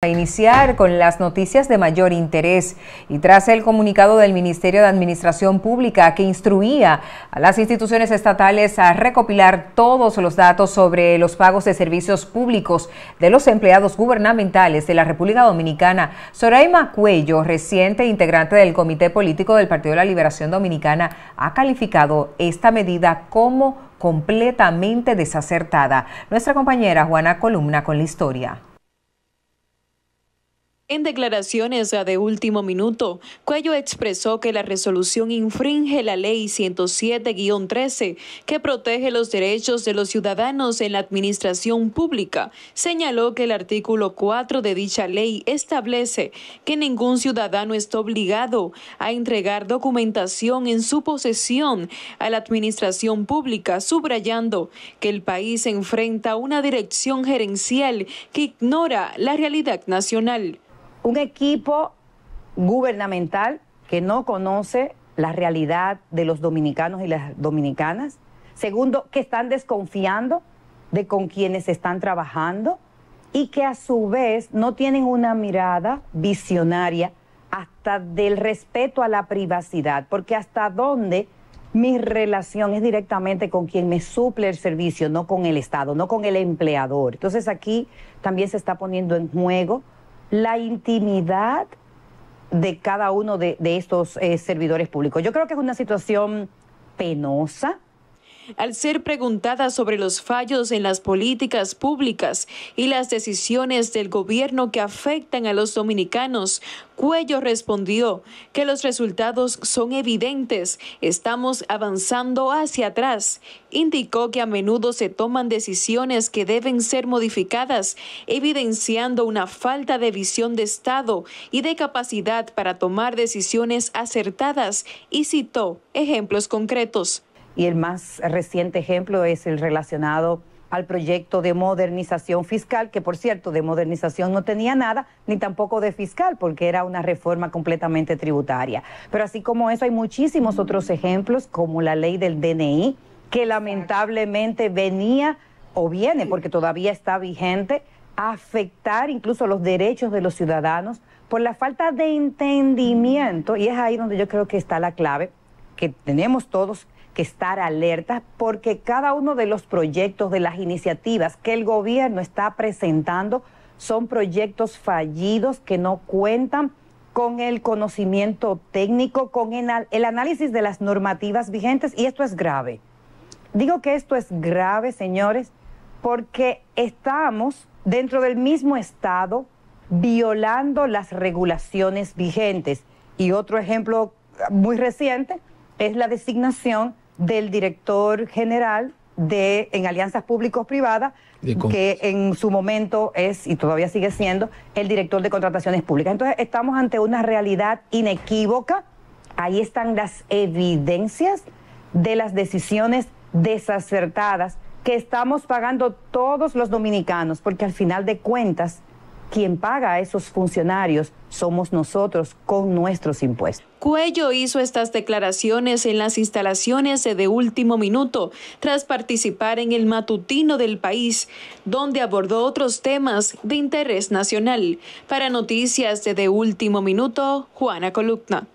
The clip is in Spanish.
A iniciar con las noticias de mayor interés y tras el comunicado del Ministerio de Administración Pública que instruía a las instituciones estatales a recopilar todos los datos sobre los pagos de servicios públicos de los empleados gubernamentales de la República Dominicana, Soraima Cuello, reciente integrante del Comité Político del Partido de la Liberación Dominicana, ha calificado esta medida como completamente desacertada. Nuestra compañera Juana Columna con la historia. En declaraciones de último minuto, Cuello expresó que la resolución infringe la Ley 107-13, que protege los derechos de los ciudadanos en la administración pública. Señaló que el artículo 4 de dicha ley establece que ningún ciudadano está obligado a entregar documentación en su posesión a la administración pública, subrayando que el país enfrenta una dirección gerencial que ignora la realidad nacional un equipo gubernamental que no conoce la realidad de los dominicanos y las dominicanas. Segundo, que están desconfiando de con quienes están trabajando y que a su vez no tienen una mirada visionaria hasta del respeto a la privacidad, porque hasta dónde mi relación es directamente con quien me suple el servicio, no con el Estado, no con el empleador. Entonces aquí también se está poniendo en juego la intimidad de cada uno de, estos eh, servidores públicos. Yo creo que es una situación penosa, al ser preguntada sobre los fallos en las políticas públicas y las decisiones del gobierno que afectan a los dominicanos, Cuello respondió que los resultados son evidentes, estamos avanzando hacia atrás. Indicó que a menudo se toman decisiones que deben ser modificadas, evidenciando una falta de visión de Estado y de capacidad para tomar decisiones acertadas y citó ejemplos concretos y el más reciente ejemplo es el relacionado al proyecto de modernización fiscal, que por cierto, de modernización no tenía nada, ni tampoco de fiscal, porque era una reforma completamente tributaria. Pero así como eso, hay muchísimos otros ejemplos, como la ley del DNI, que lamentablemente venía o viene, porque todavía está vigente, a afectar incluso los derechos de los ciudadanos por la falta de entendimiento, y es ahí donde yo creo que está la clave, que tenemos todos estar alertas porque cada uno de los proyectos, de las iniciativas que el gobierno está presentando son proyectos fallidos que no cuentan con el conocimiento técnico, con el análisis de las normativas vigentes y esto es grave. Digo que esto es grave, señores, porque estamos dentro del mismo Estado violando las regulaciones vigentes. Y otro ejemplo muy reciente es la designación del director general de en alianzas públicos privadas que en su momento es y todavía sigue siendo el director de contrataciones públicas. Entonces estamos ante una realidad inequívoca. Ahí están las evidencias de las decisiones desacertadas que estamos pagando todos los dominicanos, porque al final de cuentas quien paga a esos funcionarios somos nosotros con nuestros impuestos. Cuello hizo estas declaraciones en las instalaciones de, de último minuto tras participar en el matutino del país, donde abordó otros temas de interés nacional. Para noticias de, de último minuto, Juana Columna.